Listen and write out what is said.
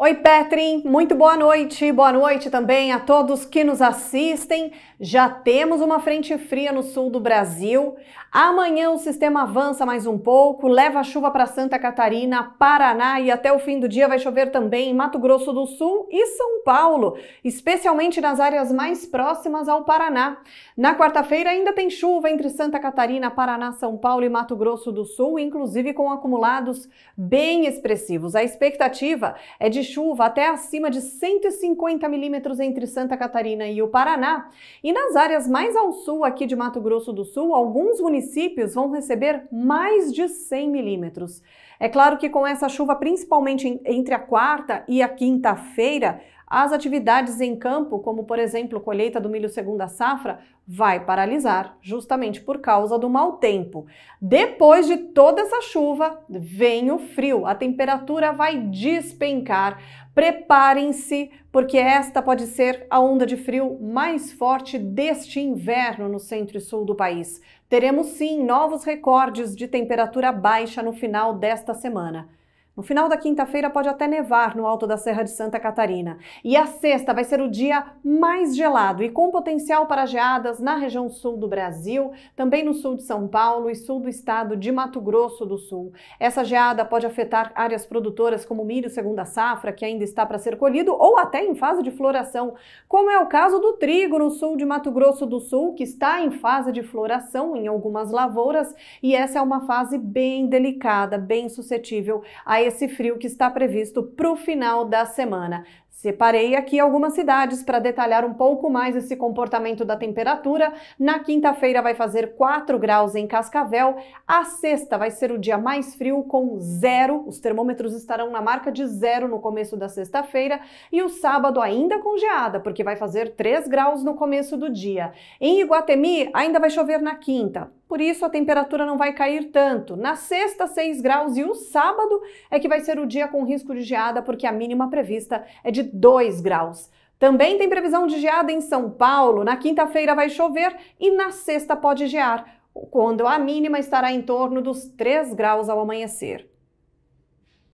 Oi, Petrin, muito boa noite. Boa noite também a todos que nos assistem. Já temos uma frente fria no sul do Brasil. Amanhã o sistema avança mais um pouco, leva chuva para Santa Catarina, Paraná e até o fim do dia vai chover também em Mato Grosso do Sul e São Paulo, especialmente nas áreas mais próximas ao Paraná. Na quarta-feira ainda tem chuva entre Santa Catarina, Paraná, São Paulo e Mato Grosso do Sul, inclusive com acumulados bem expressivos. A expectativa é de chuva até acima de 150 milímetros entre Santa Catarina e o Paraná. E nas áreas mais ao sul aqui de Mato Grosso do Sul, alguns municípios vão receber mais de 100 milímetros. É claro que com essa chuva, principalmente entre a quarta e a quinta-feira, as atividades em campo, como por exemplo colheita do milho segunda safra, vai paralisar, justamente por causa do mau tempo. Depois de toda essa chuva, vem o frio, a temperatura vai despencar. Preparem-se, porque esta pode ser a onda de frio mais forte deste inverno no centro e sul do país. Teremos sim novos recordes de temperatura baixa no final desta semana. No final da quinta-feira pode até nevar no alto da Serra de Santa Catarina. E a sexta vai ser o dia mais gelado e com potencial para geadas na região sul do Brasil, também no sul de São Paulo e sul do estado de Mato Grosso do Sul. Essa geada pode afetar áreas produtoras como milho segunda safra, que ainda está para ser colhido, ou até em fase de floração, como é o caso do trigo no sul de Mato Grosso do Sul, que está em fase de floração em algumas lavouras, e essa é uma fase bem delicada, bem suscetível a esse frio que está previsto para o final da semana. Separei aqui algumas cidades para detalhar um pouco mais esse comportamento da temperatura. Na quinta-feira vai fazer 4 graus em Cascavel. A sexta vai ser o dia mais frio com zero. Os termômetros estarão na marca de zero no começo da sexta-feira. E o sábado ainda com geada, porque vai fazer 3 graus no começo do dia. Em Iguatemi ainda vai chover na quinta por isso a temperatura não vai cair tanto. Na sexta, 6 graus e o sábado é que vai ser o dia com risco de geada, porque a mínima prevista é de 2 graus. Também tem previsão de geada em São Paulo. Na quinta-feira vai chover e na sexta pode gear, quando a mínima estará em torno dos 3 graus ao amanhecer.